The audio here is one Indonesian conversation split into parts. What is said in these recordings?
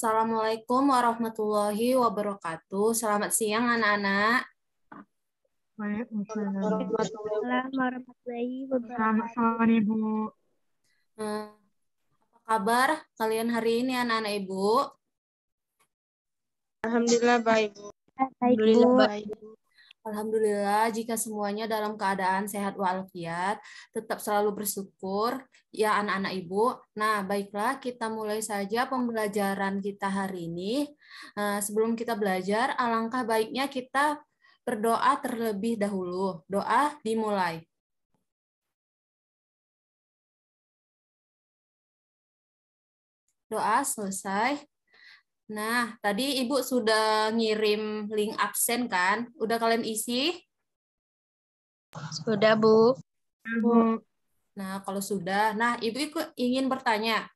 Assalamualaikum warahmatullahi wabarakatuh. Selamat siang anak-anak. Waalaikumsalam warahmatullahi wabarakatuh. Selamat sore ibu. Eh, apa kabar kalian hari ini anak-anak Ibu? Alhamdulillah baik Baik ibu. Alhamdulillah baik Alhamdulillah, jika semuanya dalam keadaan sehat walafiat, tetap selalu bersyukur ya anak-anak ibu. Nah, baiklah kita mulai saja pembelajaran kita hari ini. Eh, sebelum kita belajar, alangkah baiknya kita berdoa terlebih dahulu. Doa dimulai. Doa selesai. Nah, tadi Ibu sudah ngirim link absen kan? Udah kalian isi? Sudah, Bu. Bu. Nah, kalau sudah, nah Ibu ingin bertanya.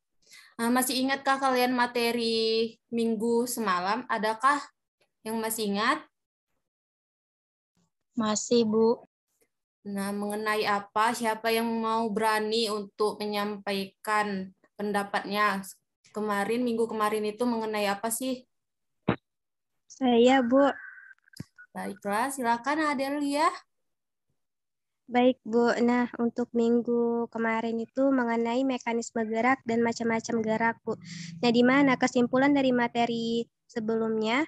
Eh, masih ingatkah kalian materi minggu semalam? Adakah yang masih ingat? Masih, Bu. Nah, mengenai apa? Siapa yang mau berani untuk menyampaikan pendapatnya kemarin minggu kemarin itu mengenai apa sih? Saya, eh, Bu. Baiklah, silakan ya. Baik, Bu. Nah, untuk minggu kemarin itu mengenai mekanisme gerak dan macam-macam gerak, Bu. Nah, di mana kesimpulan dari materi sebelumnya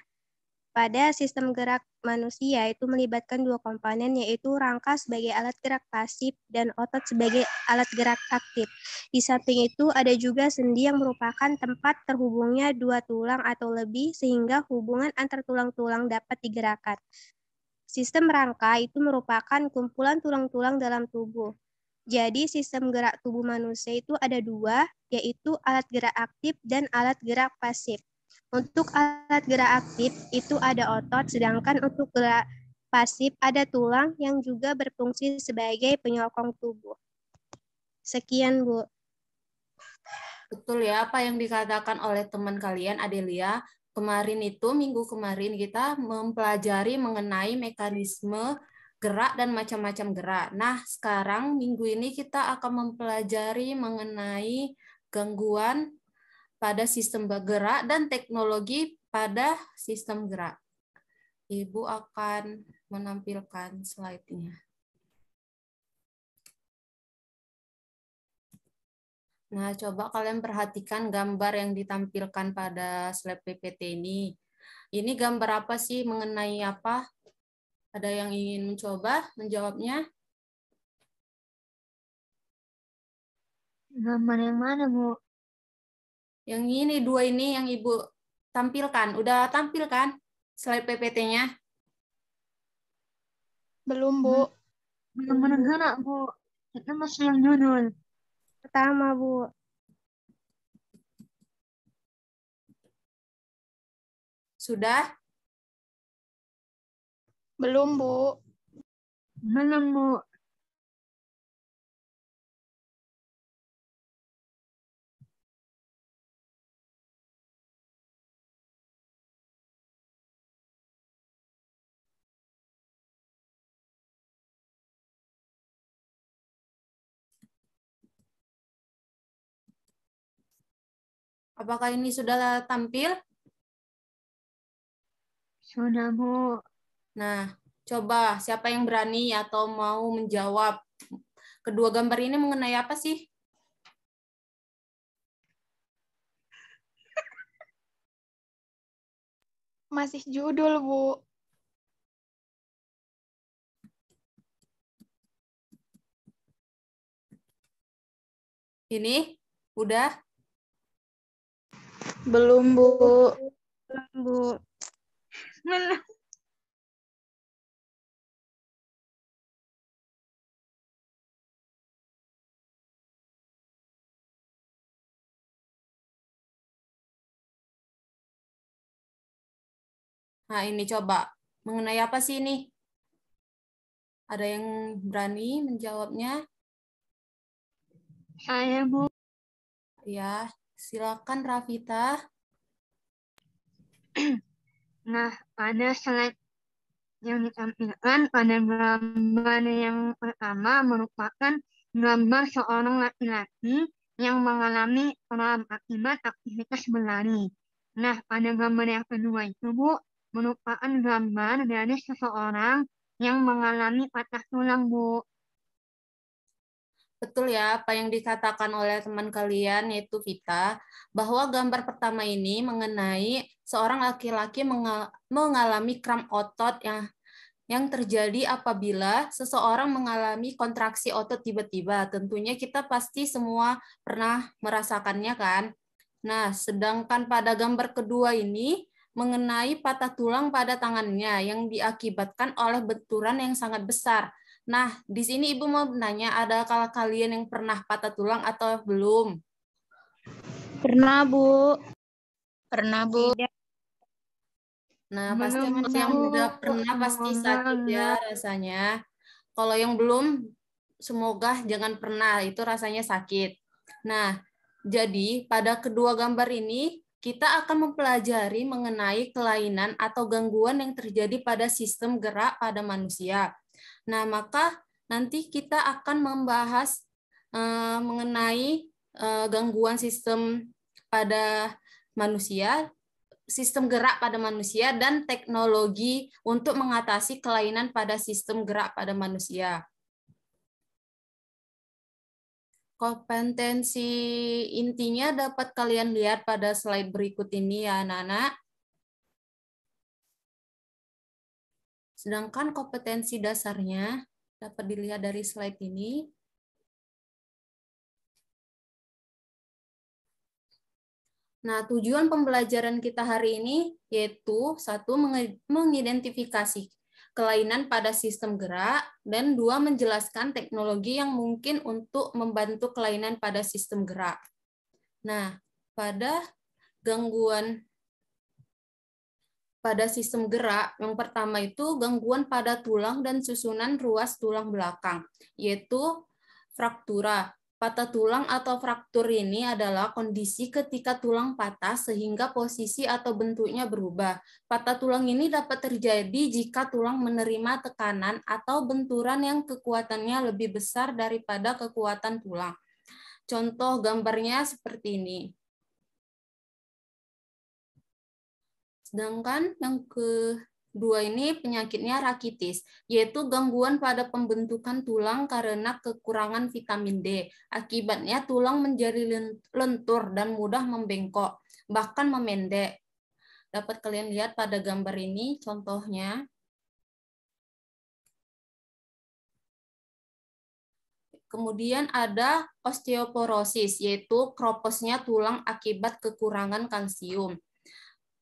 pada sistem gerak manusia itu melibatkan dua komponen yaitu rangka sebagai alat gerak pasif dan otot sebagai alat gerak aktif. Di samping itu ada juga sendi yang merupakan tempat terhubungnya dua tulang atau lebih sehingga hubungan antar tulang-tulang dapat digerakkan. Sistem rangka itu merupakan kumpulan tulang-tulang dalam tubuh. Jadi sistem gerak tubuh manusia itu ada dua, yaitu alat gerak aktif dan alat gerak pasif. Untuk alat gerak aktif itu ada otot, sedangkan untuk gerak pasif ada tulang yang juga berfungsi sebagai penyokong tubuh. Sekian, Bu. Betul ya apa yang dikatakan oleh teman kalian Adelia. Kemarin itu minggu kemarin kita mempelajari mengenai mekanisme gerak dan macam-macam gerak. Nah, sekarang minggu ini kita akan mempelajari mengenai gangguan pada sistem bergerak dan teknologi pada sistem gerak. Ibu akan menampilkan slide-nya. Nah, coba kalian perhatikan gambar yang ditampilkan pada slide PPT ini. Ini gambar apa sih mengenai apa? Ada yang ingin mencoba menjawabnya? Gambar yang mana, Bu? Yang ini dua ini yang Ibu tampilkan. Udah tampilkan slide PPT-nya? Belum, Bu. Hmm. Belum menengah, Bu. Kita masih yang judul. Pertama, Bu. Sudah? Belum, Bu. Belum, Bu. Apakah ini sudah tampil? Sudah, Bu. Nah, coba siapa yang berani atau mau menjawab? Kedua gambar ini mengenai apa sih? Masih judul, Bu. Ini udah belum, Bu. Belum, Bu. Nah, ini coba mengenai apa sih ini? Ada yang berani menjawabnya? Saya, Bu. Ya, Silakan Rafita. Nah, pada slide yang ditampilkan pada gambar yang pertama merupakan gambar seorang laki-laki yang mengalami trauma akibat aktivitas berlari. Nah, pada gambar yang kedua itu, Bu, merupakan gambar dari seseorang yang mengalami patah tulang, Bu. Betul ya, apa yang dikatakan oleh teman kalian yaitu Vita, bahwa gambar pertama ini mengenai seorang laki-laki mengalami kram otot yang yang terjadi apabila seseorang mengalami kontraksi otot tiba-tiba. Tentunya kita pasti semua pernah merasakannya kan. Nah, sedangkan pada gambar kedua ini mengenai patah tulang pada tangannya yang diakibatkan oleh benturan yang sangat besar Nah, di sini Ibu mau nanya, ada kalau kalian yang pernah patah tulang atau belum? Pernah, Bu. Pernah, Bu. Nah, pasti belum, yang udah pernah pasti sakit ya rasanya. Kalau yang belum, semoga jangan pernah, itu rasanya sakit. Nah, jadi pada kedua gambar ini, kita akan mempelajari mengenai kelainan atau gangguan yang terjadi pada sistem gerak pada manusia Nah, maka nanti kita akan membahas uh, mengenai uh, gangguan sistem pada manusia, sistem gerak pada manusia, dan teknologi untuk mengatasi kelainan pada sistem gerak pada manusia. Kompetensi intinya dapat kalian lihat pada slide berikut ini ya anak-anak. Sedangkan kompetensi dasarnya dapat dilihat dari slide ini. Nah, tujuan pembelajaran kita hari ini yaitu satu mengidentifikasi kelainan pada sistem gerak, dan dua menjelaskan teknologi yang mungkin untuk membantu kelainan pada sistem gerak. Nah, pada gangguan pada sistem gerak. Yang pertama itu gangguan pada tulang dan susunan ruas tulang belakang, yaitu fraktura. Patah tulang atau fraktur ini adalah kondisi ketika tulang patah sehingga posisi atau bentuknya berubah. Patah tulang ini dapat terjadi jika tulang menerima tekanan atau benturan yang kekuatannya lebih besar daripada kekuatan tulang. Contoh gambarnya seperti ini. Sedangkan yang kedua ini penyakitnya rakitis, yaitu gangguan pada pembentukan tulang karena kekurangan vitamin D. Akibatnya tulang menjadi lentur dan mudah membengkok, bahkan memendek. Dapat kalian lihat pada gambar ini contohnya. Kemudian ada osteoporosis, yaitu kroposnya tulang akibat kekurangan kalsium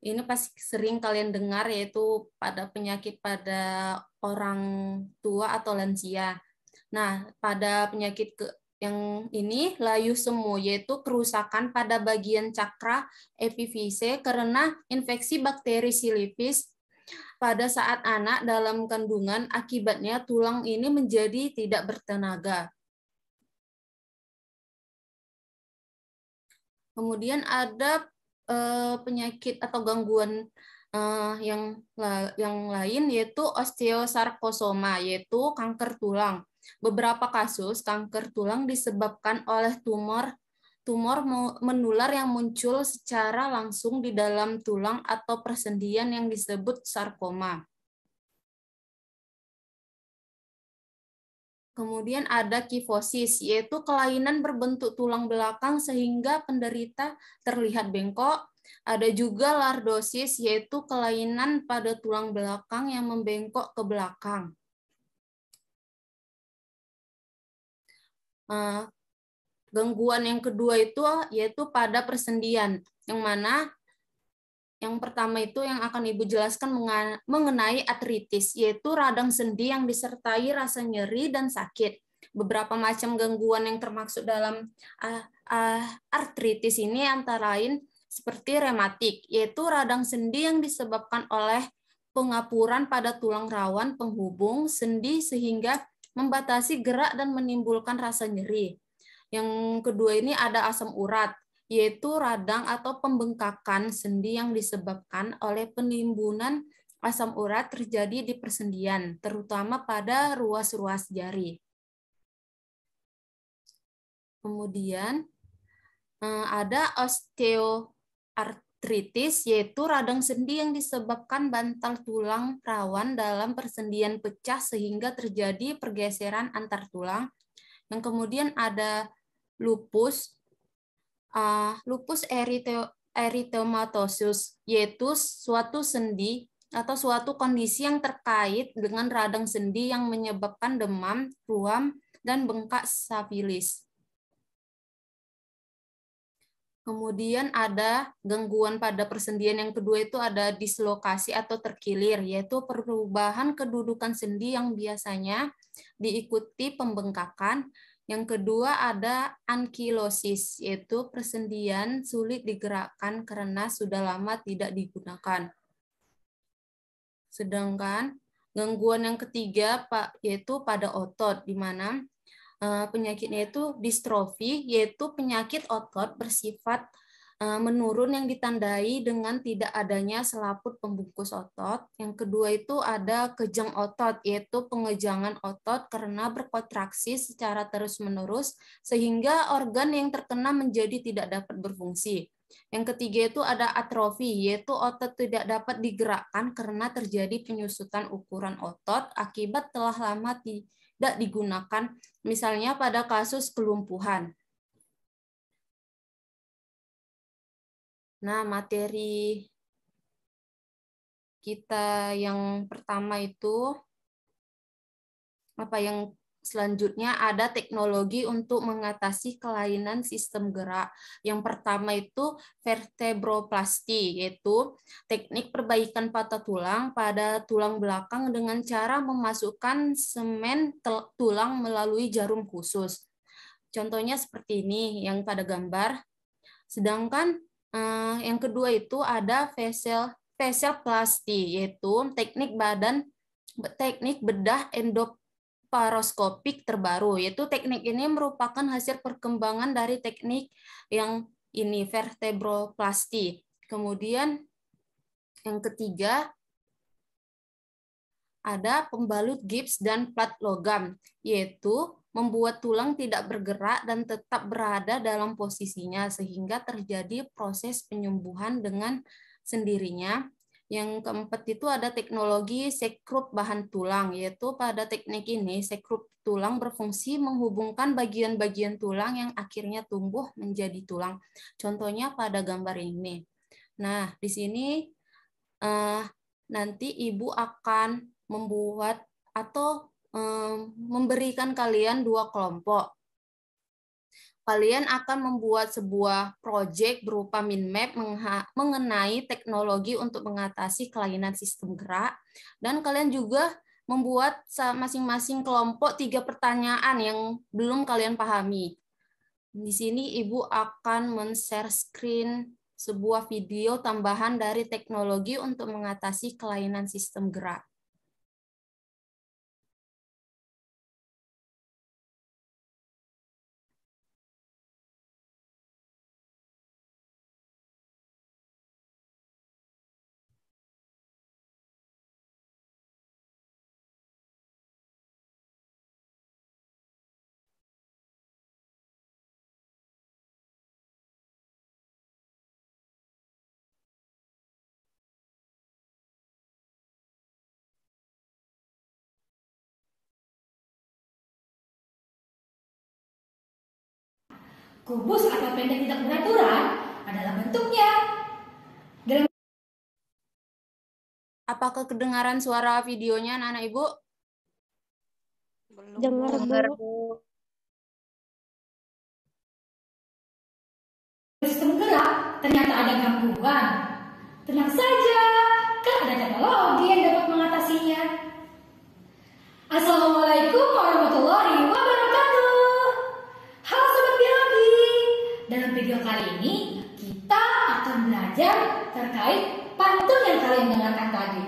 ini pasti sering kalian dengar yaitu pada penyakit pada orang tua atau lansia. Nah, pada penyakit ke yang ini layu semu yaitu kerusakan pada bagian cakra epifise karena infeksi bakteri silifis pada saat anak dalam kandungan akibatnya tulang ini menjadi tidak bertenaga. Kemudian ada uh, penyakit atau gangguan uh, yang yang lain yaitu osteosarkosoma yaitu kanker tulang. Beberapa kasus kanker tulang disebabkan oleh tumor tumor menular yang muncul secara langsung di dalam tulang atau persendian yang disebut sarkoma. Kemudian ada kifosis, yaitu kelainan berbentuk tulang belakang sehingga penderita terlihat bengkok. Ada juga lardosis, yaitu kelainan pada tulang belakang yang membengkok ke belakang. Eh, gangguan yang kedua itu yaitu pada persendian, yang mana yang pertama itu yang akan Ibu jelaskan mengenai artritis, yaitu radang sendi yang disertai rasa nyeri dan sakit. Beberapa macam gangguan yang termasuk dalam ah, ah, artritis ini antara lain seperti rematik, yaitu radang sendi yang disebabkan oleh pengapuran pada tulang rawan penghubung sendi sehingga membatasi gerak dan menimbulkan rasa nyeri. Yang kedua ini ada asam urat, yaitu radang atau pembengkakan sendi yang disebabkan oleh penimbunan asam urat terjadi di persendian, terutama pada ruas-ruas jari. Kemudian eh, ada osteoartritis yaitu radang sendi yang disebabkan bantal tulang rawan dalam persendian pecah sehingga terjadi pergeseran antar tulang. Yang kemudian ada lupus uh, lupus eritematosus, yaitu suatu sendi atau suatu kondisi yang terkait dengan radang sendi yang menyebabkan demam, ruam, dan bengkak safilis. Kemudian ada gangguan pada persendian yang kedua itu ada dislokasi atau terkilir, yaitu perubahan kedudukan sendi yang biasanya diikuti pembengkakan yang kedua ada ankylosis yaitu persendian sulit digerakkan karena sudah lama tidak digunakan. Sedangkan gangguan yang ketiga Pak yaitu pada otot, di mana eh, penyakitnya itu distrofi, yaitu penyakit otot bersifat Eh, menurun yang ditandai dengan tidak adanya selaput pembungkus otot. Yang kedua itu ada kejang otot, yaitu pengejangan otot karena berkontraksi secara terus-menerus sehingga organ yang terkena menjadi tidak dapat berfungsi. Yang ketiga itu ada atrofi, yaitu otot tidak dapat digerakkan karena terjadi penyusutan ukuran otot akibat telah lama tidak digunakan, misalnya pada kasus kelumpuhan. Nah, materi kita yang pertama itu apa yang selanjutnya ada teknologi untuk mengatasi kelainan sistem gerak. Yang pertama itu vertebroplasti yaitu teknik perbaikan patah tulang pada tulang belakang dengan cara memasukkan semen tulang melalui jarum khusus. Contohnya seperti ini yang pada gambar. Sedangkan Eh, yang kedua itu ada facial facial plasti yaitu teknik badan teknik bedah endoparoskopik terbaru yaitu teknik ini merupakan hasil perkembangan dari teknik yang ini vertebroplasti. Kemudian yang ketiga ada pembalut gips dan plat logam yaitu membuat tulang tidak bergerak dan tetap berada dalam posisinya sehingga terjadi proses penyembuhan dengan sendirinya. Yang keempat itu ada teknologi sekrup bahan tulang, yaitu pada teknik ini sekrup tulang berfungsi menghubungkan bagian-bagian tulang yang akhirnya tumbuh menjadi tulang. Contohnya pada gambar ini. Nah, di sini eh, nanti ibu akan membuat atau memberikan kalian dua kelompok. Kalian akan membuat sebuah proyek berupa min map mengenai teknologi untuk mengatasi kelainan sistem gerak dan kalian juga membuat masing-masing kelompok tiga pertanyaan yang belum kalian pahami. Di sini Ibu akan men-share screen sebuah video tambahan dari teknologi untuk mengatasi kelainan sistem gerak. Kubus atau pendek tidak beraturan adalah bentuknya. Dalam... Apakah kedengaran suara videonya, anak-anak Ibu? Belum. Dengar, Bu. Sistem gerak, ternyata ada gangguan. Tenang saja, kan ada teknologi yang dapat mengatasinya. Assalamualaikum warahmatullahi wabarakatuh. Dalam video kali ini kita akan belajar terkait pantun yang kalian dengarkan tadi,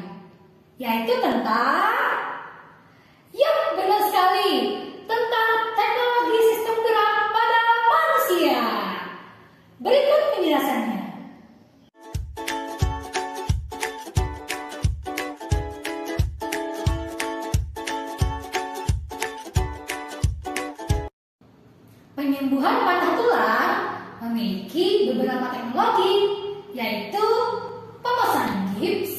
yaitu tentang yang benar sekali. Tentang teknologi sistem gerak pada manusia. Berikut penjelasannya. Penyembuhan patah memiliki beberapa teknologi, yaitu pemesan gips,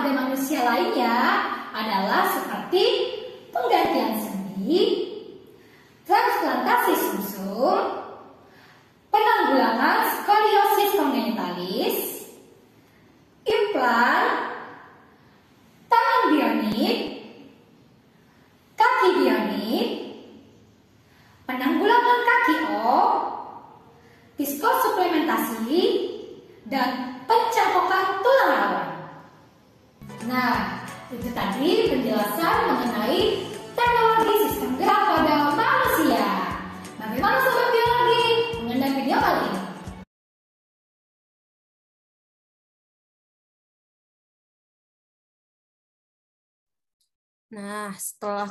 pada manusia lainnya adalah seperti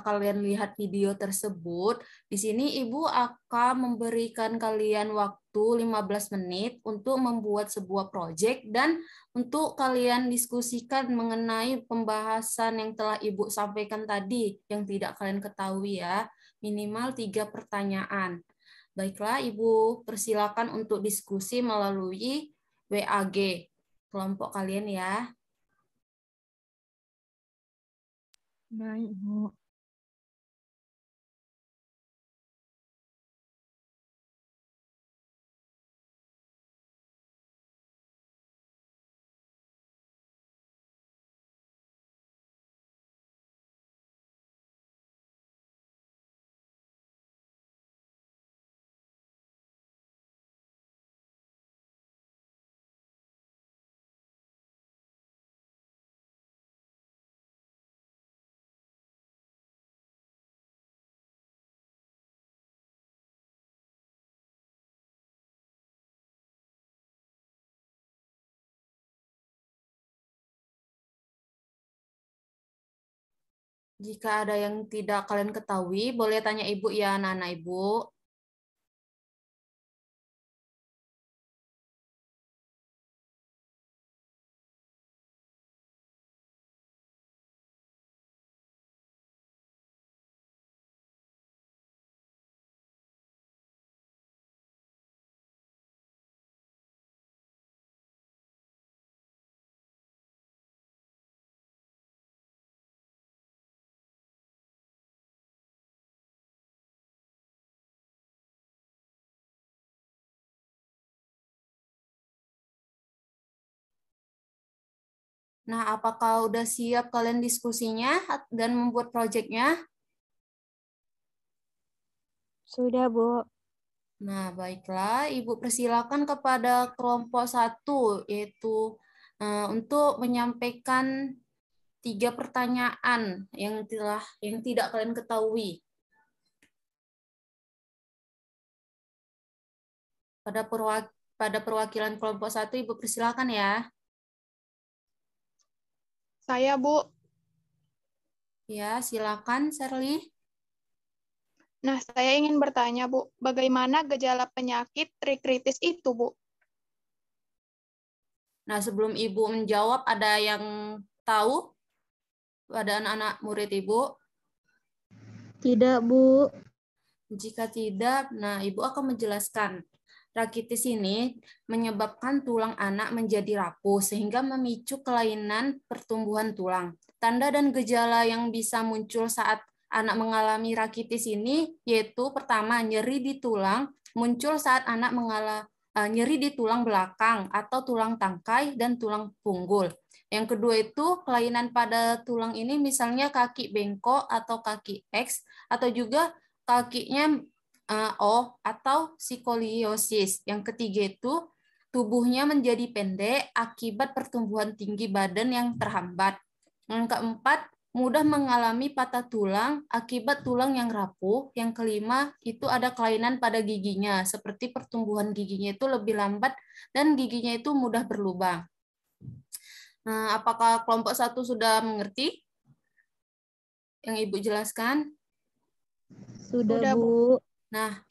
kalian lihat video tersebut, di sini Ibu akan memberikan kalian waktu 15 menit untuk membuat sebuah proyek dan untuk kalian diskusikan mengenai pembahasan yang telah Ibu sampaikan tadi yang tidak kalian ketahui ya, minimal tiga pertanyaan. Baiklah Ibu, persilakan untuk diskusi melalui WAG kelompok kalian ya. Baik, Bu. Jika ada yang tidak kalian ketahui, boleh tanya Ibu ya, Nana Ibu. Nah, apakah udah siap kalian diskusinya dan membuat proyeknya? Sudah, Bu. Nah, baiklah. Ibu persilakan kepada kelompok satu, yaitu uh, untuk menyampaikan tiga pertanyaan yang telah yang tidak kalian ketahui. Pada perwakilan pada perwakilan kelompok satu, Ibu persilakan ya. Saya, Bu. Ya, silakan, Serli. Nah, saya ingin bertanya, Bu, bagaimana gejala penyakit trikritis itu, Bu? Nah, sebelum Ibu menjawab, ada yang tahu keadaan anak murid Ibu? Tidak, Bu. Jika tidak, nah Ibu akan menjelaskan. Rakitis ini menyebabkan tulang anak menjadi rapuh sehingga memicu kelainan pertumbuhan tulang. Tanda dan gejala yang bisa muncul saat anak mengalami rakitis ini yaitu pertama nyeri di tulang muncul saat anak mengalami eh, nyeri di tulang belakang atau tulang tangkai dan tulang punggul. Yang kedua itu kelainan pada tulang ini misalnya kaki bengkok atau kaki X atau juga kakinya Eh, o oh, atau psikoliosis. Yang ketiga itu tubuhnya menjadi pendek akibat pertumbuhan tinggi badan yang terhambat. Yang keempat, mudah mengalami patah tulang akibat tulang yang rapuh. Yang kelima, itu ada kelainan pada giginya, seperti pertumbuhan giginya itu lebih lambat dan giginya itu mudah berlubang. Nah, apakah kelompok satu sudah mengerti yang Ibu jelaskan? Sudah, Bu. Nah,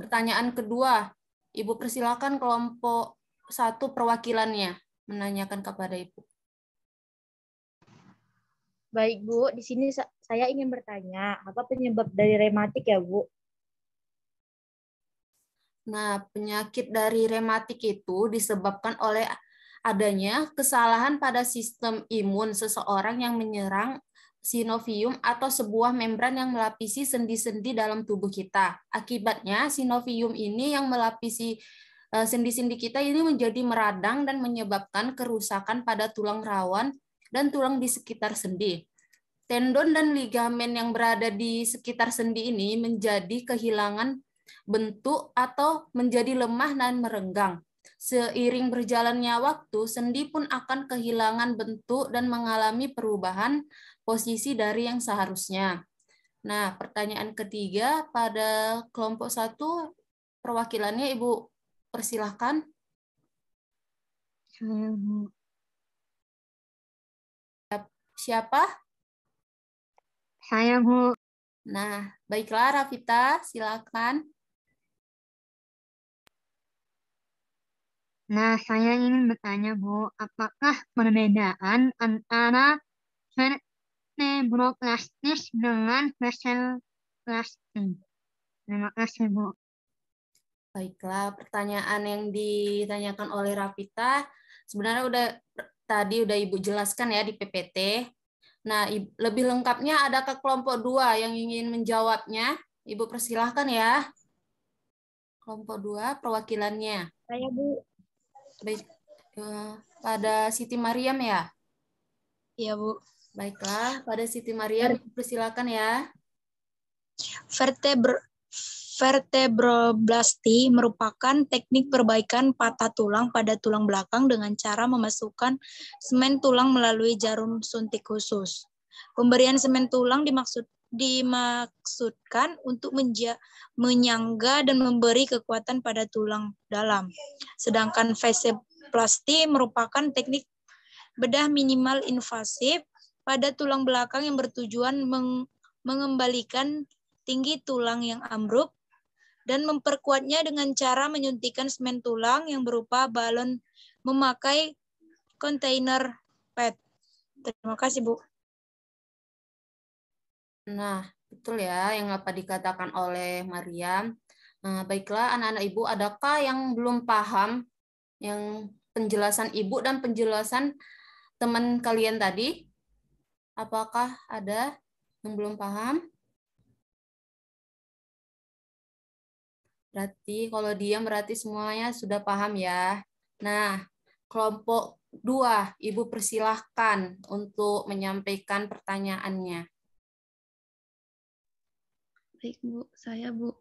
pertanyaan kedua, Ibu persilakan kelompok satu perwakilannya menanyakan kepada Ibu. Baik Bu, di sini saya ingin bertanya, apa penyebab dari rematik ya Bu? Nah, penyakit dari rematik itu disebabkan oleh adanya kesalahan pada sistem imun seseorang yang menyerang sinovium atau sebuah membran yang melapisi sendi-sendi dalam tubuh kita. Akibatnya sinovium ini yang melapisi eh, sendi-sendi kita ini menjadi meradang dan menyebabkan kerusakan pada tulang rawan dan tulang di sekitar sendi. Tendon dan ligamen yang berada di sekitar sendi ini menjadi kehilangan bentuk atau menjadi lemah dan merenggang. Seiring berjalannya waktu, sendi pun akan kehilangan bentuk dan mengalami perubahan posisi dari yang seharusnya. Nah, pertanyaan ketiga pada kelompok satu, perwakilannya Ibu persilahkan. Siapa? Saya, Bu. Nah, baiklah Rafita, silakan. Nah, saya ingin bertanya, Bu, apakah perbedaan antara cerebroplastis dengan facial plastik? Terima kasih, Bu. Baiklah, pertanyaan yang ditanyakan oleh Rapita sebenarnya udah tadi udah Ibu jelaskan ya di PPT. Nah, lebih lengkapnya ada ke kelompok dua yang ingin menjawabnya. Ibu persilahkan ya. Kelompok dua perwakilannya. Saya Bu baik eh, pada Siti Mariam ya? Iya, Bu. Baiklah, pada Siti Mariam persilakan ya. Vertebr vertebroblasti merupakan teknik perbaikan patah tulang pada tulang belakang dengan cara memasukkan semen tulang melalui jarum suntik khusus. Pemberian semen tulang dimaksud dimaksudkan untuk menja menyangga dan memberi kekuatan pada tulang dalam. Sedangkan vasoplasti merupakan teknik bedah minimal invasif pada tulang belakang yang bertujuan meng mengembalikan tinggi tulang yang ambruk dan memperkuatnya dengan cara menyuntikan semen tulang yang berupa balon memakai kontainer PET. Terima kasih, Bu. Nah, betul ya yang apa dikatakan oleh Mariam. Nah, baiklah anak-anak Ibu, adakah yang belum paham yang penjelasan Ibu dan penjelasan teman kalian tadi? Apakah ada yang belum paham? Berarti kalau diam berarti semuanya sudah paham ya. Nah, kelompok dua, Ibu persilahkan untuk menyampaikan pertanyaannya. Baik, Bu. Saya, Bu.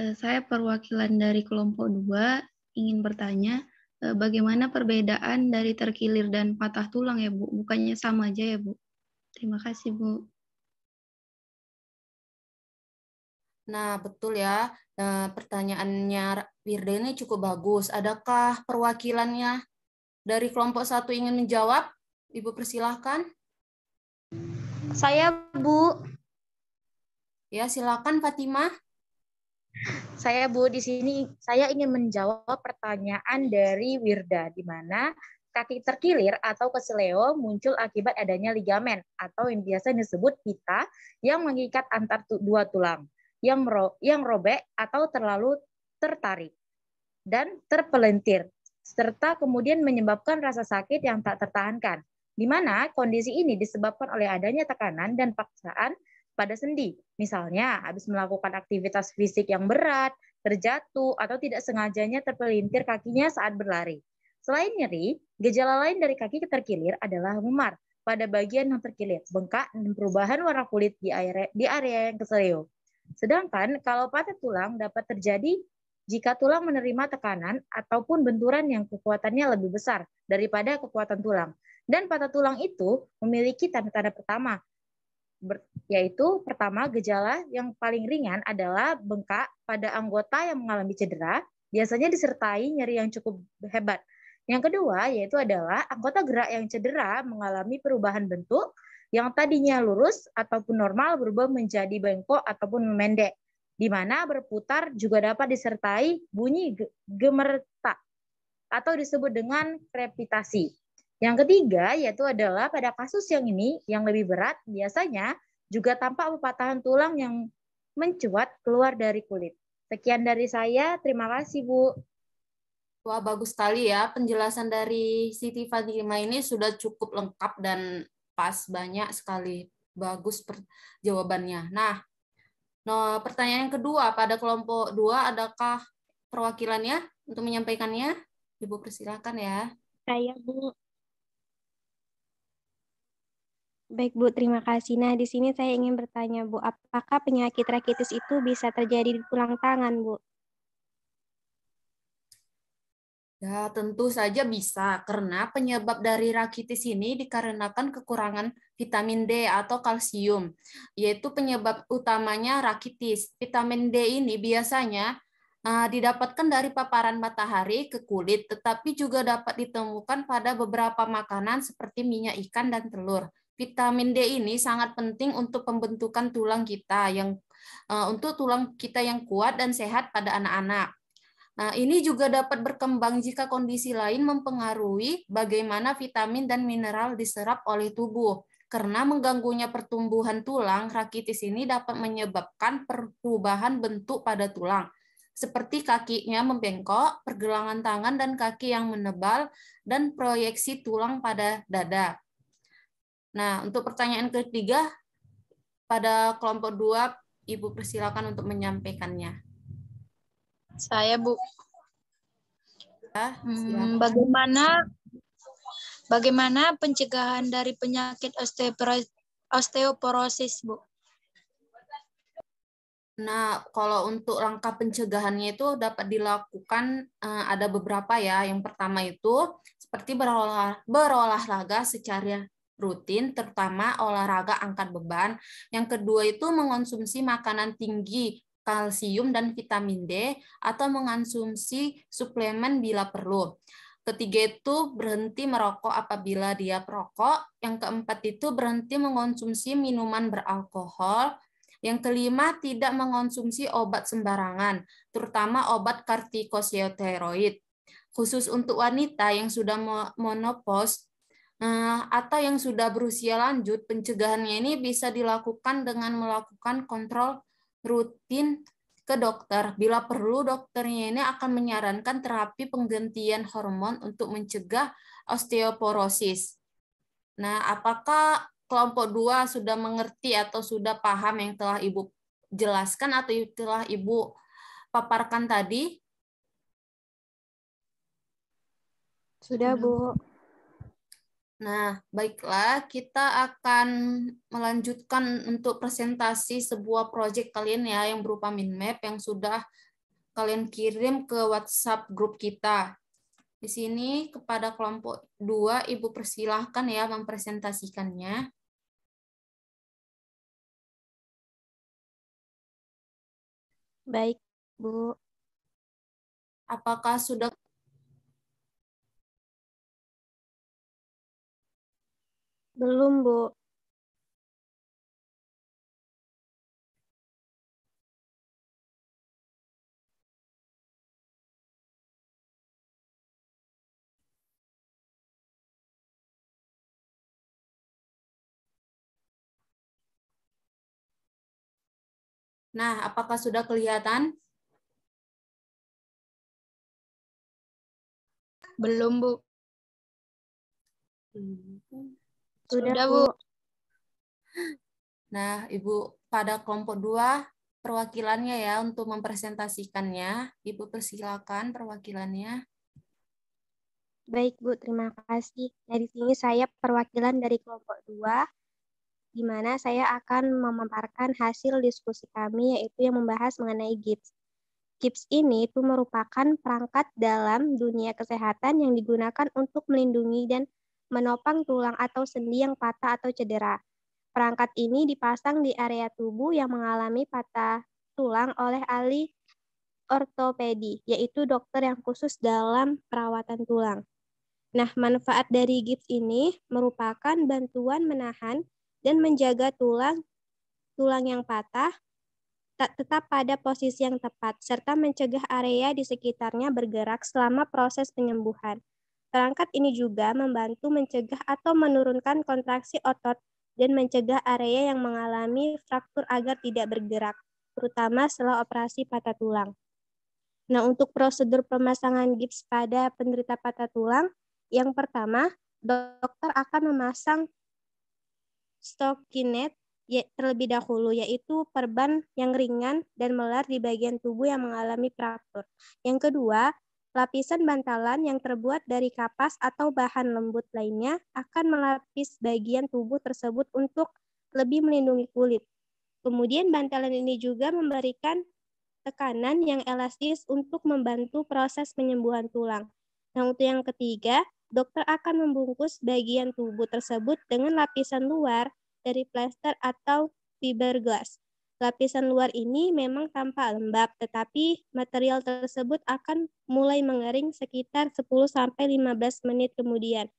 Eh, saya perwakilan dari kelompok 2 ingin bertanya, eh, bagaimana perbedaan dari terkilir dan patah tulang ya, Bu? Bukannya sama aja ya, Bu? Terima kasih, Bu. Nah, betul ya. Eh, pertanyaannya Wirda ini cukup bagus. Adakah perwakilannya dari kelompok satu ingin menjawab? Ibu persilahkan. Saya, Bu. Ya, silakan Fatimah. Saya Bu di sini saya ingin menjawab pertanyaan dari Wirda di mana kaki terkilir atau keseleo muncul akibat adanya ligamen atau yang biasa disebut pita yang mengikat antar dua tulang yang ro yang robek atau terlalu tertarik dan terpelentir serta kemudian menyebabkan rasa sakit yang tak tertahankan di mana kondisi ini disebabkan oleh adanya tekanan dan paksaan pada sendi. Misalnya, habis melakukan aktivitas fisik yang berat, terjatuh, atau tidak sengajanya terpelintir kakinya saat berlari. Selain nyeri, gejala lain dari kaki terkilir adalah memar pada bagian yang terkilir, bengkak, dan perubahan warna kulit di area, di area yang keselio. Sedangkan kalau patah tulang dapat terjadi jika tulang menerima tekanan ataupun benturan yang kekuatannya lebih besar daripada kekuatan tulang. Dan patah tulang itu memiliki tanda-tanda pertama, yaitu pertama gejala yang paling ringan adalah bengkak pada anggota yang mengalami cedera, biasanya disertai nyeri yang cukup hebat. Yang kedua yaitu adalah anggota gerak yang cedera mengalami perubahan bentuk yang tadinya lurus ataupun normal berubah menjadi bengkok ataupun memendek, di mana berputar juga dapat disertai bunyi gemeretak atau disebut dengan krepitasi. Yang ketiga yaitu adalah pada kasus yang ini yang lebih berat biasanya juga tampak pepatahan tulang yang mencuat keluar dari kulit. Sekian dari saya, terima kasih Bu. Wah, bagus sekali ya. Penjelasan dari Siti Fatima ini sudah cukup lengkap dan pas banyak sekali. Bagus jawabannya. Nah, no pertanyaan yang kedua, pada kelompok dua adakah perwakilannya untuk menyampaikannya? Ibu persilakan ya. Saya, Bu. Baik Bu, terima kasih. Nah, di sini saya ingin bertanya Bu, apakah penyakit rakitis itu bisa terjadi di tulang tangan Bu? Ya, tentu saja bisa, karena penyebab dari rakitis ini dikarenakan kekurangan vitamin D atau kalsium, yaitu penyebab utamanya rakitis. Vitamin D ini biasanya uh, didapatkan dari paparan matahari ke kulit, tetapi juga dapat ditemukan pada beberapa makanan seperti minyak ikan dan telur vitamin D ini sangat penting untuk pembentukan tulang kita yang eh, untuk tulang kita yang kuat dan sehat pada anak-anak. Nah, ini juga dapat berkembang jika kondisi lain mempengaruhi bagaimana vitamin dan mineral diserap oleh tubuh. Karena mengganggunya pertumbuhan tulang, rakitis ini dapat menyebabkan perubahan bentuk pada tulang, seperti kakinya membengkok, pergelangan tangan dan kaki yang menebal, dan proyeksi tulang pada dada. Nah, untuk pertanyaan ketiga, pada kelompok dua, Ibu persilakan untuk menyampaikannya. Saya, Bu. Ya, hmm, bagaimana bagaimana pencegahan dari penyakit osteoporosis, osteoporosis Bu? Nah, kalau untuk langkah pencegahannya itu dapat dilakukan eh, ada beberapa ya. Yang pertama itu seperti berolah, berolahraga secara rutin, terutama olahraga angkat beban. Yang kedua itu mengonsumsi makanan tinggi kalsium dan vitamin D atau mengonsumsi suplemen bila perlu. Ketiga itu berhenti merokok apabila dia perokok. Yang keempat itu berhenti mengonsumsi minuman beralkohol. Yang kelima tidak mengonsumsi obat sembarangan, terutama obat kortikosteroid. Khusus untuk wanita yang sudah menopause Eh, atau yang sudah berusia lanjut, pencegahannya ini bisa dilakukan dengan melakukan kontrol rutin ke dokter. Bila perlu, dokternya ini akan menyarankan terapi penggantian hormon untuk mencegah osteoporosis. Nah, apakah kelompok dua sudah mengerti atau sudah paham yang telah Ibu jelaskan atau telah Ibu paparkan tadi? Sudah, Bu. Nah, baiklah, kita akan melanjutkan untuk presentasi sebuah proyek kalian ya yang berupa min map yang sudah kalian kirim ke WhatsApp grup kita. Di sini kepada kelompok 2 Ibu persilahkan ya mempresentasikannya. Baik, Bu. Apakah sudah Belum, Bu. Nah, apakah sudah kelihatan? Belum, Bu. Hmm. Sudah, Sudah Bu. Nah, Ibu, pada kelompok dua perwakilannya ya untuk mempresentasikannya. Ibu persilakan perwakilannya. Baik, Bu. Terima kasih. Dari sini saya perwakilan dari kelompok dua di mana saya akan memaparkan hasil diskusi kami, yaitu yang membahas mengenai GIPS. GIPS ini itu merupakan perangkat dalam dunia kesehatan yang digunakan untuk melindungi dan menopang tulang atau sendi yang patah atau cedera. Perangkat ini dipasang di area tubuh yang mengalami patah tulang oleh ahli ortopedi, yaitu dokter yang khusus dalam perawatan tulang. Nah, manfaat dari gips ini merupakan bantuan menahan dan menjaga tulang tulang yang patah tetap pada posisi yang tepat serta mencegah area di sekitarnya bergerak selama proses penyembuhan. Perangkat ini juga membantu mencegah atau menurunkan kontraksi otot dan mencegah area yang mengalami fraktur agar tidak bergerak, terutama setelah operasi patah tulang. Nah, untuk prosedur pemasangan gips pada penderita patah tulang, yang pertama, dokter akan memasang stokinet terlebih dahulu, yaitu perban yang ringan dan melar di bagian tubuh yang mengalami fraktur. Yang kedua, Lapisan bantalan yang terbuat dari kapas atau bahan lembut lainnya akan melapis bagian tubuh tersebut untuk lebih melindungi kulit. Kemudian bantalan ini juga memberikan tekanan yang elastis untuk membantu proses penyembuhan tulang. Nah, untuk yang ketiga, dokter akan membungkus bagian tubuh tersebut dengan lapisan luar dari plester atau fiberglass Lapisan luar ini memang tampak lembab, tetapi material tersebut akan mulai mengering sekitar 10-15 menit kemudian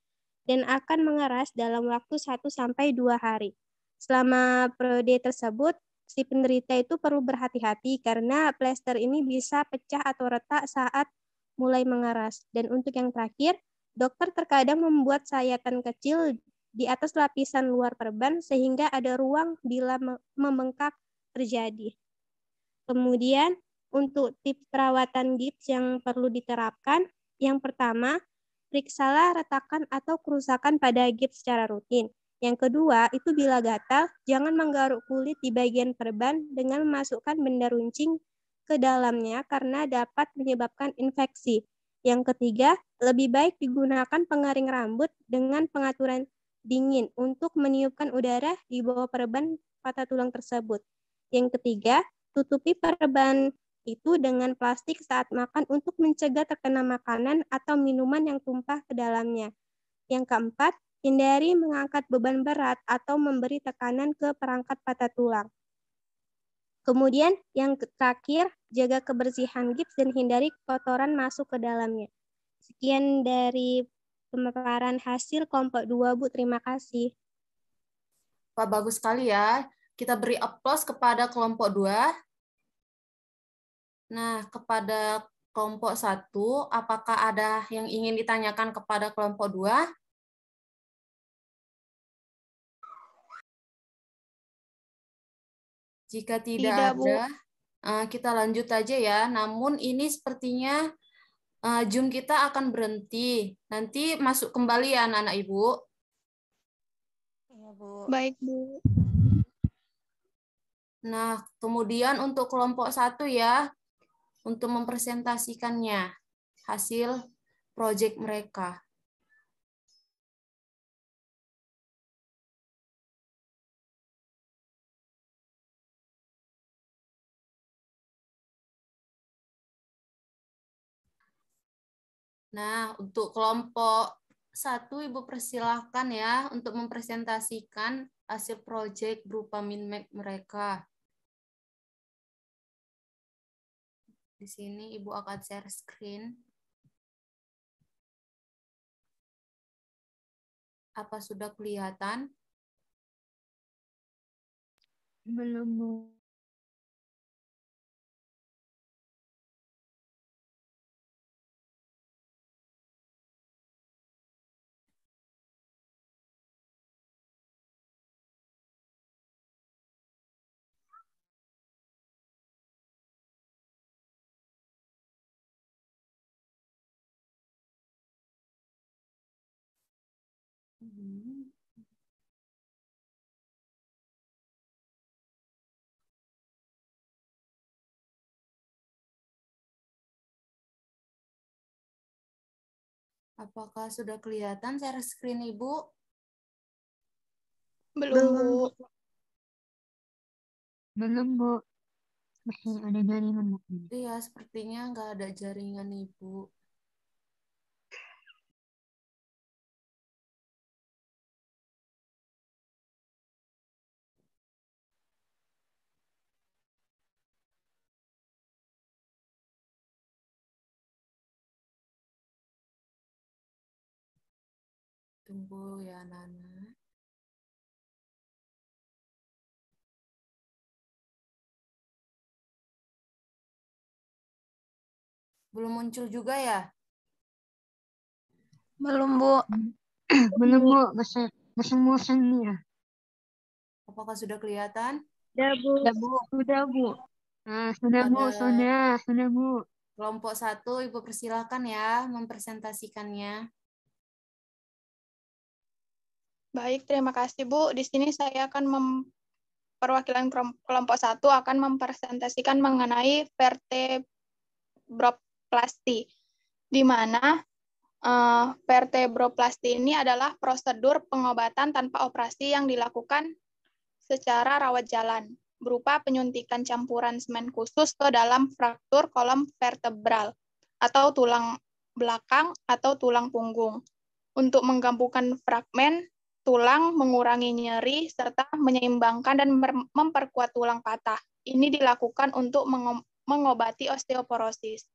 dan akan mengeras dalam waktu 1-2 hari. Selama periode tersebut, si penderita itu perlu berhati-hati karena plester ini bisa pecah atau retak saat mulai mengeras. Dan untuk yang terakhir, dokter terkadang membuat sayatan kecil di atas lapisan luar perban sehingga ada ruang bila membengkak terjadi. Kemudian untuk tips perawatan gips yang perlu diterapkan, yang pertama, periksalah retakan atau kerusakan pada gips secara rutin. Yang kedua, itu bila gatal, jangan menggaruk kulit di bagian perban dengan memasukkan benda runcing ke dalamnya karena dapat menyebabkan infeksi. Yang ketiga, lebih baik digunakan pengering rambut dengan pengaturan dingin untuk meniupkan udara di bawah perban patah tulang tersebut. Yang ketiga, tutupi perban itu dengan plastik saat makan untuk mencegah terkena makanan atau minuman yang tumpah ke dalamnya. Yang keempat, hindari mengangkat beban berat atau memberi tekanan ke perangkat patah tulang. Kemudian yang terakhir, jaga kebersihan gips dan hindari kotoran masuk ke dalamnya. Sekian dari pemaparan hasil kelompok 2, Bu. Terima kasih. pak bagus sekali ya. Kita beri aplaus kepada kelompok dua. Nah, kepada kelompok satu, apakah ada yang ingin ditanyakan kepada kelompok dua? Jika tidak, tidak ada, Bu. Eh, kita lanjut aja ya. Namun ini sepertinya eh, Zoom kita akan berhenti. Nanti masuk kembali ya anak-anak Ibu. Iya, Baik, Bu. Nah, kemudian untuk kelompok satu ya, untuk mempresentasikannya hasil proyek mereka. Nah, untuk kelompok satu Ibu persilahkan ya untuk mempresentasikan hasil proyek berupa minmax mereka. Di sini Ibu akan share screen. Apa sudah kelihatan? Belum, Mm-hmm. Apakah sudah kelihatan share screen Ibu? Belum, Belum Bu. Belum, Bu. Sepertinya ada jaringan. Iya, sepertinya nggak ada jaringan, Ibu. tumbuh ya Nana Belum muncul juga ya? Belum, Bu. Belum, Bu. masih bosan ya. Apakah sudah kelihatan? Sudah, Bu. Sudah, Bu. Sudah, Bu. Nah, sudah, Bu. Sudah, sudah, Bu. Kelompok satu, Ibu persilakan ya mempresentasikannya. Baik, terima kasih Bu. Di sini saya akan mem perwakilan kelompok satu akan mempresentasikan mengenai vertebroplasti, di mana uh, eh, vertebroplasti ini adalah prosedur pengobatan tanpa operasi yang dilakukan secara rawat jalan, berupa penyuntikan campuran semen khusus ke dalam fraktur kolom vertebral atau tulang belakang atau tulang punggung untuk menggabungkan fragmen tulang, mengurangi nyeri, serta menyeimbangkan dan memperkuat tulang patah. Ini dilakukan untuk mengobati osteoporosis.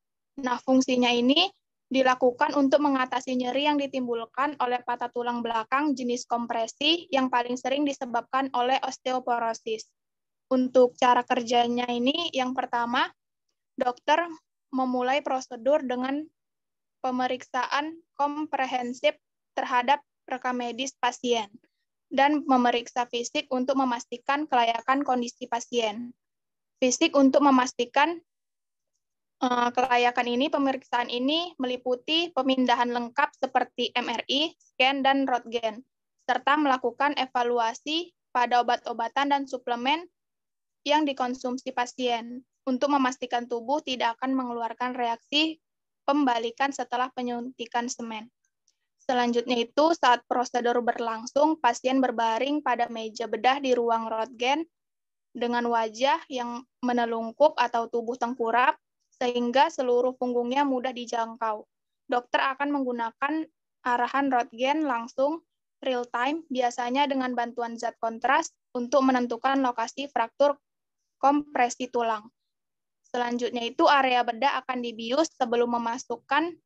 Nah, fungsinya ini dilakukan untuk mengatasi nyeri yang ditimbulkan oleh patah tulang belakang jenis kompresi yang paling sering disebabkan oleh osteoporosis. Untuk cara kerjanya ini, yang pertama, dokter memulai prosedur dengan pemeriksaan komprehensif terhadap rekam medis pasien, dan memeriksa fisik untuk memastikan kelayakan kondisi pasien. Fisik untuk memastikan eh, kelayakan ini, pemeriksaan ini meliputi pemindahan lengkap seperti MRI, scan, dan rotgen, serta melakukan evaluasi pada obat-obatan dan suplemen yang dikonsumsi pasien untuk memastikan tubuh tidak akan mengeluarkan reaksi pembalikan setelah penyuntikan semen. Selanjutnya itu saat prosedur berlangsung, pasien berbaring pada meja bedah di ruang rotgen dengan wajah yang menelungkup atau tubuh tengkurap sehingga seluruh punggungnya mudah dijangkau. Dokter akan menggunakan arahan rotgen langsung real time biasanya dengan bantuan zat kontras untuk menentukan lokasi fraktur kompresi tulang. Selanjutnya itu area bedah akan dibius sebelum memasukkan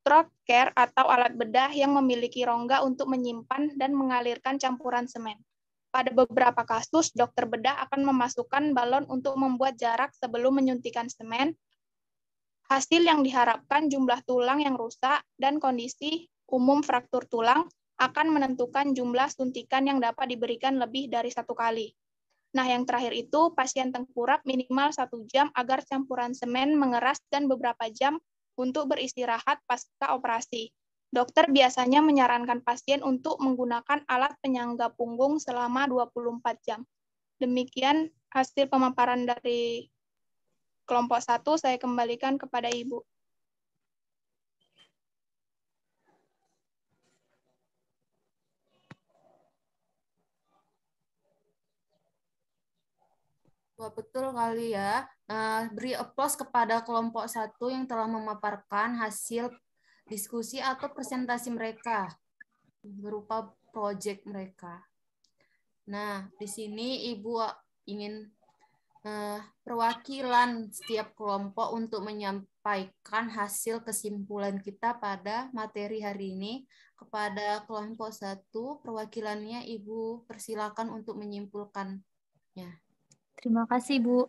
trot care atau alat bedah yang memiliki rongga untuk menyimpan dan mengalirkan campuran semen. Pada beberapa kasus, dokter bedah akan memasukkan balon untuk membuat jarak sebelum menyuntikan semen. Hasil yang diharapkan jumlah tulang yang rusak dan kondisi umum fraktur tulang akan menentukan jumlah suntikan yang dapat diberikan lebih dari satu kali. Nah, yang terakhir itu pasien tengkurap minimal satu jam agar campuran semen mengeras dan beberapa jam untuk beristirahat pasca operasi. Dokter biasanya menyarankan pasien untuk menggunakan alat penyangga punggung selama 24 jam. Demikian hasil pemaparan dari kelompok satu saya kembalikan kepada Ibu. Wah, betul kali ya. Uh, beri aplaus kepada kelompok satu yang telah memaparkan hasil diskusi atau presentasi mereka berupa project mereka. Nah, di sini Ibu eh, ingin uh, perwakilan setiap kelompok untuk menyampaikan hasil kesimpulan kita pada materi hari ini kepada kelompok satu perwakilannya Ibu persilakan untuk menyimpulkannya. Terima kasih, Bu.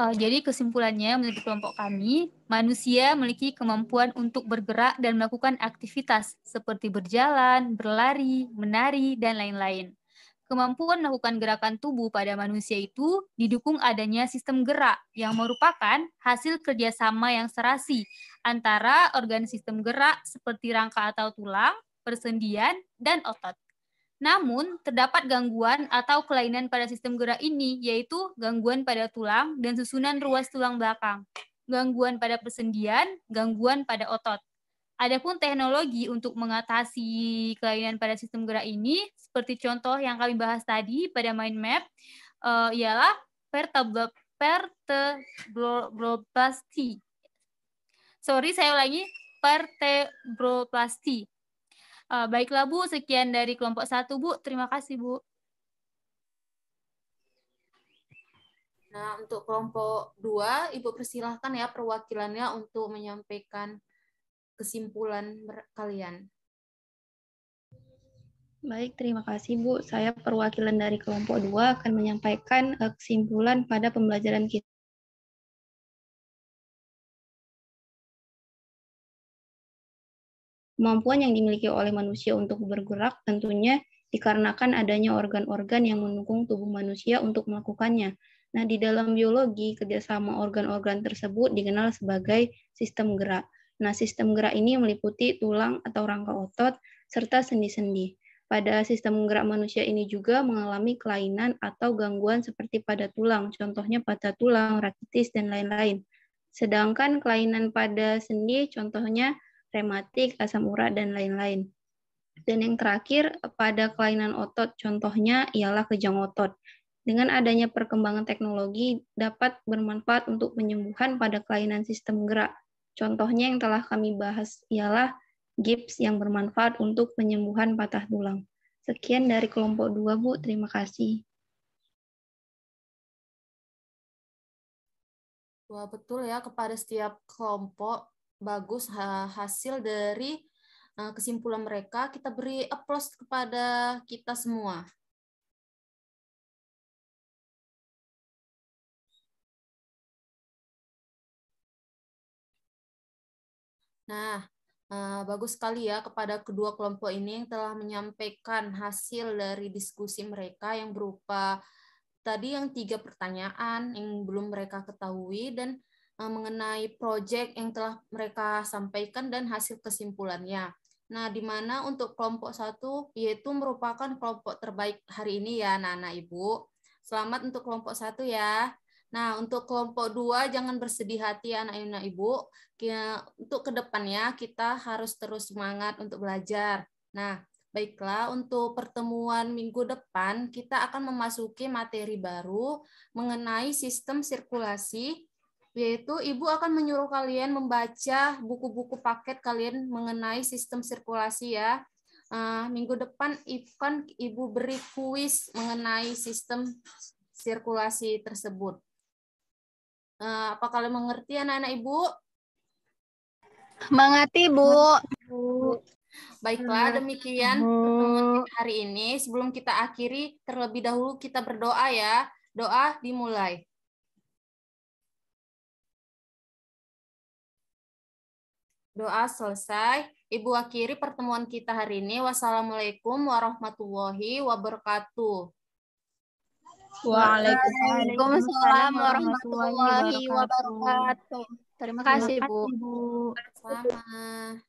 Uh, jadi kesimpulannya menurut kelompok kami, manusia memiliki kemampuan untuk bergerak dan melakukan aktivitas seperti berjalan, berlari, menari, dan lain-lain. Kemampuan melakukan gerakan tubuh pada manusia itu didukung adanya sistem gerak yang merupakan hasil kerjasama yang serasi antara organ sistem gerak seperti rangka atau tulang, persendian, dan otot. Namun, terdapat gangguan atau kelainan pada sistem gerak ini, yaitu gangguan pada tulang dan susunan ruas tulang belakang, gangguan pada persendian, gangguan pada otot. Adapun teknologi untuk mengatasi kelainan pada sistem gerak ini, seperti contoh yang kami bahas tadi pada mind map, uh, ialah vertebroblasti. Sorry, saya ulangi, vertebroblasti Uh, baiklah Bu, sekian dari kelompok satu Bu. Terima kasih Bu. Nah, untuk kelompok dua, Ibu persilahkan ya perwakilannya untuk menyampaikan kesimpulan kalian. Baik, terima kasih Bu. Saya perwakilan dari kelompok dua akan menyampaikan eh, kesimpulan pada pembelajaran kita Kemampuan yang dimiliki oleh manusia untuk bergerak tentunya dikarenakan adanya organ-organ yang mendukung tubuh manusia untuk melakukannya. Nah, di dalam biologi, kerjasama organ-organ tersebut dikenal sebagai sistem gerak. Nah, sistem gerak ini meliputi tulang atau rangka otot, serta sendi-sendi. Pada sistem gerak manusia ini juga mengalami kelainan atau gangguan seperti pada tulang, contohnya pada tulang, rakitis, dan lain-lain. Sedangkan kelainan pada sendi, contohnya rematik, asam urat, dan lain-lain. Dan yang terakhir, pada kelainan otot, contohnya ialah kejang otot. Dengan adanya perkembangan teknologi, dapat bermanfaat untuk penyembuhan pada kelainan sistem gerak. Contohnya yang telah kami bahas ialah gips yang bermanfaat untuk penyembuhan patah tulang. Sekian dari kelompok 2, Bu. Terima kasih. Wah, betul ya, kepada setiap kelompok bagus hasil dari e, kesimpulan mereka. Kita beri aplaus kepada kita semua. Nah, e, bagus sekali ya kepada kedua kelompok ini yang telah menyampaikan hasil dari diskusi mereka yang berupa tadi yang tiga pertanyaan yang belum mereka ketahui dan Eh, mengenai proyek yang telah mereka sampaikan dan hasil kesimpulannya. Nah, di mana untuk kelompok satu yaitu merupakan kelompok terbaik hari ini ya anak-anak Ibu. Selamat untuk kelompok satu ya. Nah, untuk kelompok dua jangan bersedih hati anak-anak Ibu. Untuk kedepannya kita harus terus semangat untuk belajar. Nah, baiklah untuk pertemuan minggu depan kita akan memasuki materi baru mengenai sistem sirkulasi yaitu ibu akan menyuruh kalian membaca buku-buku paket kalian mengenai sistem sirkulasi ya. Uh, minggu depan akan ibu beri kuis mengenai sistem sirkulasi tersebut. Uh, apa kalian mengerti anak-anak ibu? Mengerti bu. Baiklah demikian pertemuan hari ini. Sebelum kita akhiri, terlebih dahulu kita berdoa ya. Doa dimulai. Doa selesai. Ibu akhiri pertemuan kita hari ini. Wassalamualaikum warahmatullahi wabarakatuh. Waalaikumsalam warahmatullahi wabarakatuh. Terima kasih, Bu. Selamat.